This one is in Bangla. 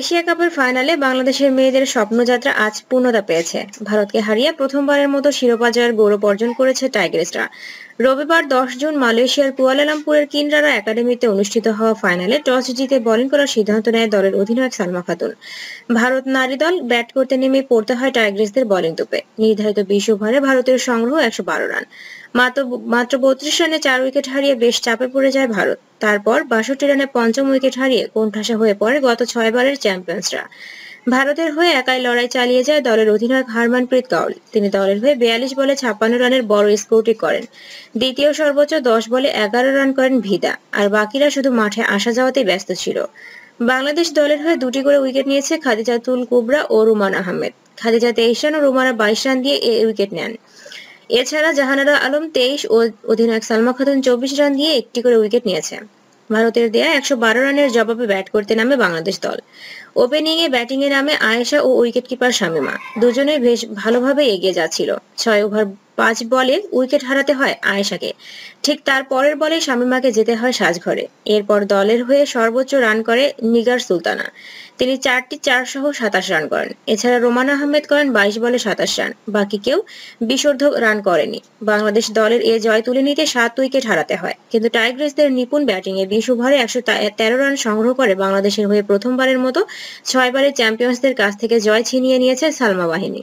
এশিয়া কাপের ফাইনালে বাংলাদেশের মেয়েদের স্বপ্নযাত্রা আজ পূর্ণতা পেয়েছে ভারতকে হারিয়ে প্রথমবারের মতো শিরোপা জয়ের গৌরব অর্জন করেছে টাইগার্সরা রবিবার দশ জুন মালয়েশিয়ার কুয়ালালামপুরের কিনরারা একাডেমিতে অনুষ্ঠিত হওয়া ফাইনালে টস জিতে বোলিং করার সিদ্ধান্ত নেয় দলের অধিনায়ক সালমা খাতুন ভারত নারী দল ব্যাট করতে নেমে পড়তে হয় টাইগ্রেসদের বোলিং তোপে নির্ধারিত বিশ ওভারে ভারতের সংগ্রহ একশো বারো রান মাত্র মাত্র বত্রিশ রানে চার উইকেট হারিয়ে বেশ চাপে পড়ে যায় ভারত তারপর বাষট্টি রানে পঞ্চম উইকেট হারিয়ে কোণঠাসা হয়ে পড়ে গত ছয়বারের চ্যাম্পিয়ন্সরা ভারতের হয়ে একাই লড়াই চালিয়ে যায় দলের অধিনায়ক হারমানপ্রীত কাউল তিনি দলের হয়ে বিয়াল্লিশ বলে ছাপ্পান্ন রানের বড় স্কোরটি করেন দ্বিতীয় সর্বোচ্চ দশ বলে এগারো রান করেন ভিদা আর বাকিরা শুধু মাঠে আসা যাওয়াতেই ব্যস্ত ছিল বাংলাদেশ দলের হয়ে দুটি করে উইকেট নিয়েছে খাদিজাতুল কুবরা ও রুমান আহমেদ খাদিজা তেইশ রান ও রুমানা বাইশ রান দিয়ে এ উইকেট নেন এছাড়া জাহানারা আলম তেইশ ও অধিনায়ক সালমা খাতুন চব্বিশ রান দিয়ে একটি করে উইকেট নিয়েছে ভারতের দেয়া একশো বারো রানের জবাবে ব্যাট করতে নামে বাংলাদেশ দল ওপেনিং এ ব্যাটিং এ নামে আয়েশা ও উইকেট কিপার শামিমা দুজনে বেশ ভালোভাবে এগিয়ে যাচ্ছিল ছয় ওভার পাঁচ বলে উইকেট হারাতে হয় আয়েশাকে ঠিক তার পরের বলে শামিমাকে যেতে হয় সাজঘরে এরপর দলের হয়ে সর্বোচ্চ রান করে নিগার সুলতানা তিনি চারটি চার সহ সাতাশ রান করেন এছাড়া রোমান আহমেদ করেন বাইশ বলে সাতাশ রান বাকি কেউ বিশর্ধ রান করেনি বাংলাদেশ দলের এ জয় তুলে নিতে সাত উইকেট হারাতে হয় কিন্তু টাইগ্রেসদের নিপুণ ব্যাটিং এ বিশ ওভারে একশো তেরো রান সংগ্রহ করে বাংলাদেশের হয়ে প্রথমবারের মতো ছয়বারের চ্যাম্পিয়ন্সদের কাছ থেকে জয় ছিনিয়ে নিয়েছে সালমা বাহিনী